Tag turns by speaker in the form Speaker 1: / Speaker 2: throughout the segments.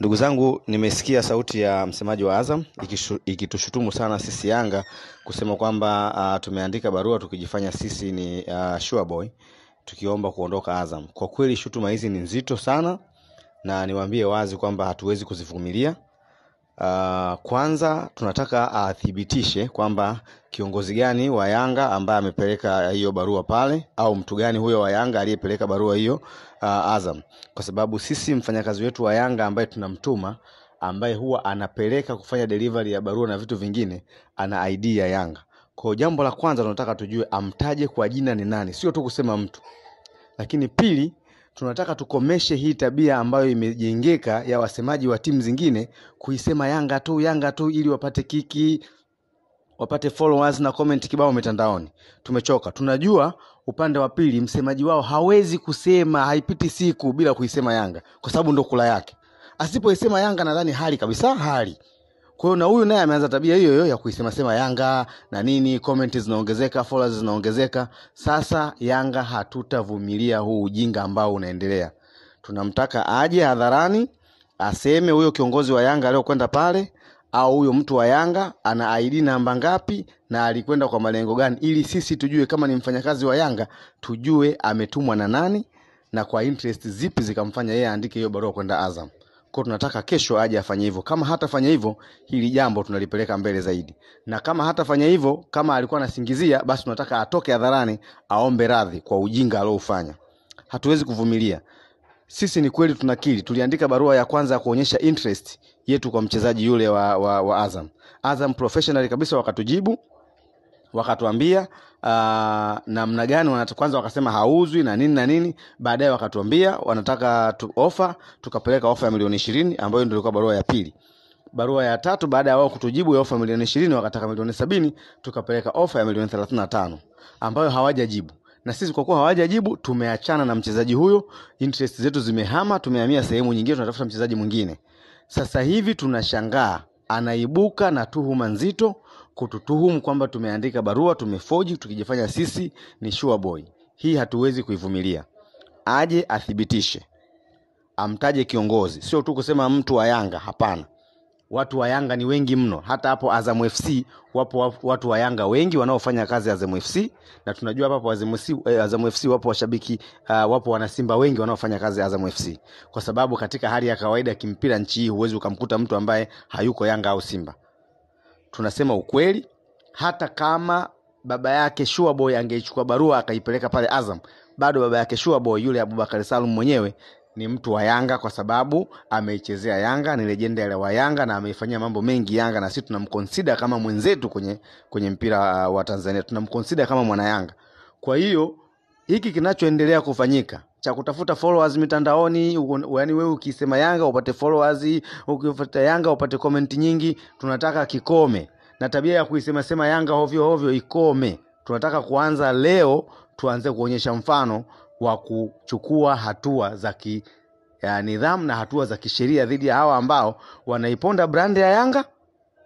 Speaker 1: Ndugu zangu, nimesikia sauti ya msemaji wa Azam ikitushutumu sana sisi Yanga kusema kwamba uh, tumeandika barua tukijifanya sisi ni uh, sure boy tukiomba kuondoka Azam. Kwa kweli shutuma hizi ni nzito sana, na niwaambie wazi kwamba hatuwezi kuzivumilia Uh, kwanza tunataka athibitishe kwamba kiongozi gani wa Yanga ambaye amepeleka hiyo barua pale au mtu gani huyo wa Yanga aliyepeleka barua hiyo uh, Azam, kwa sababu sisi mfanyakazi wetu wa Yanga ambaye tunamtuma ambaye huwa anapeleka kufanya delivery ya barua na vitu vingine ana ID ya Yanga. Kwa jambo la kwanza tunataka tujue amtaje kwa jina ni nani, sio tu kusema mtu. Lakini pili tunataka tukomeshe hii tabia ambayo imejengeka ya wasemaji wa timu zingine kuisema Yanga tu Yanga tu ili wapate kiki, wapate followers na comment kibao mitandaoni. Tumechoka. Tunajua upande wa pili msemaji wao hawezi kusema, haipiti siku bila kuisema Yanga kwa sababu ndo kula yake. Asipoisema Yanga nadhani hali kabisa hali kwa hiyo na huyu naye ameanza tabia hiyo hiyo ya kuisema sema Yanga na nini, comment zinaongezeka, followers zinaongezeka. Sasa Yanga hatutavumilia huu ujinga ambao unaendelea. Tunamtaka aje hadharani aseme huyo kiongozi wa Yanga aliyokwenda pale au huyo mtu wa Yanga ana ID namba ngapi na alikwenda kwa malengo gani, ili sisi tujue kama ni mfanyakazi wa Yanga tujue ametumwa na nani na kwa interest zipi zikamfanya yeye aandike hiyo barua kwenda Azam. Kwa tunataka kesho aje afanye hivyo. Kama hatafanya hivyo, hili jambo tunalipeleka mbele zaidi, na kama hatafanya hivyo, kama alikuwa anasingizia, basi tunataka atoke hadharani aombe radhi kwa ujinga aliofanya Hatuwezi kuvumilia. Sisi ni kweli tunakili tuliandika barua ya kwanza ya kuonyesha interest yetu kwa mchezaji yule wa, wa, wa Azam. Azam professional kabisa wakatujibu wakatuambia uh, namna gani wanataka kwanza, wakasema hauzwi na nini na nini. Baadaye wakatuambia wanataka tu ofa, tukapeleka ofa ya milioni ishirini ambayo ndio ilikuwa barua ya pili. Barua ya tatu baada ya wao kutujibu ya ofa milioni ishirini wakataka milioni sabini tukapeleka ofa ya milioni thelathini na tano ambayo hawajajibu na sisi kwa kuwa hawajajibu tumeachana na mchezaji huyo, interest zetu zimehama, tumehamia sehemu nyingine, tunatafuta mchezaji mwingine. Sasa hivi tunashangaa anaibuka na tuhuma nzito kututuhumu kwamba tumeandika barua tumefoji tukijifanya sisi ni sure boy hii hatuwezi kuivumilia aje athibitishe amtaje kiongozi sio tu kusema mtu wa yanga hapana watu wa yanga ni wengi mno hata hapo azam fc wapo watu wa yanga wengi wanaofanya kazi azam fc na tunajua hapo azam fc, eh, azam fc wapo washabiki uh, wapo wanasimba wengi wanaofanya kazi azam fc kwa sababu katika hali ya kawaida kimpira nchi hii huwezi ukamkuta mtu ambaye hayuko yanga au simba tunasema ukweli hata kama baba yake Sure Boy angeichukua barua akaipeleka pale Azam, bado baba yake Sure Boy yule Abubakar Salum mwenyewe ni mtu wa Yanga kwa sababu ameichezea Yanga, ni legenda wa Yanga na ameifanyia mambo mengi Yanga, na sisi tunamconsider kama mwenzetu kwenye, kwenye mpira uh, wa Tanzania tunamconsider kama mwana Yanga. Kwa hiyo hiki kinachoendelea kufanyika cha kutafuta followers mitandaoni, yaani wewe ukisema Yanga upate followers, ukifuata Yanga upate comment nyingi, tunataka kikome. Na tabia ya kuisema sema Yanga hovyo hovyo ikome. Tunataka kuanza leo, tuanze kuonyesha mfano wa kuchukua hatua za ki ya nidhamu na hatua za kisheria dhidi ya hawa ambao wanaiponda brand ya Yanga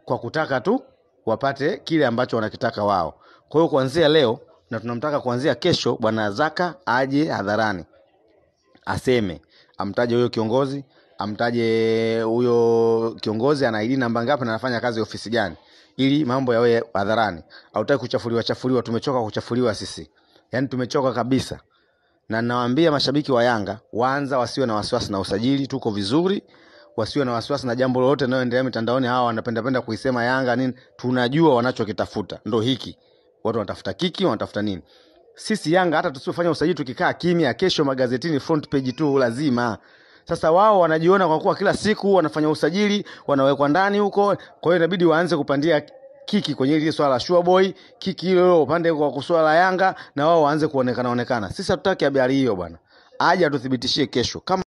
Speaker 1: kwa kutaka tu wapate kile ambacho wanakitaka wao. Kwa hiyo kuanzia leo na tunamtaka kuanzia kesho, bwana Zaka aje hadharani aseme amtaje huyo kiongozi amtaje huyo kiongozi ana ID namba ngapi na anafanya kazi ofisi gani ili mambo yawe hadharani hautaki kuchafuliwa chafuliwa tumechoka kuchafuliwa sisi yaani tumechoka kabisa na nawaambia mashabiki wa yanga waanza wasiwe na wasiwasi na usajili tuko vizuri wasiwe na wasiwasi na jambo lolote linaloendelea mitandaoni hawa wanapendapenda kuisema yanga nini tunajua wanachokitafuta ndo hiki watu wanatafuta kiki wanatafuta nini sisi Yanga hata tusiofanya usajili tukikaa kimya, kesho magazetini front page tu lazima. Sasa wao wanajiona kwa kuwa kila siku wanafanya usajili, wanawekwa ndani huko, kwa hiyo inabidi waanze kupandia kiki kwenye ile swala la Sure Boy, kiki hilo upande kwa kuswala Yanga na wao waanze kuonekana onekana. Sisi hatutaki habari hiyo bwana. Aje atuthibitishie kesho kama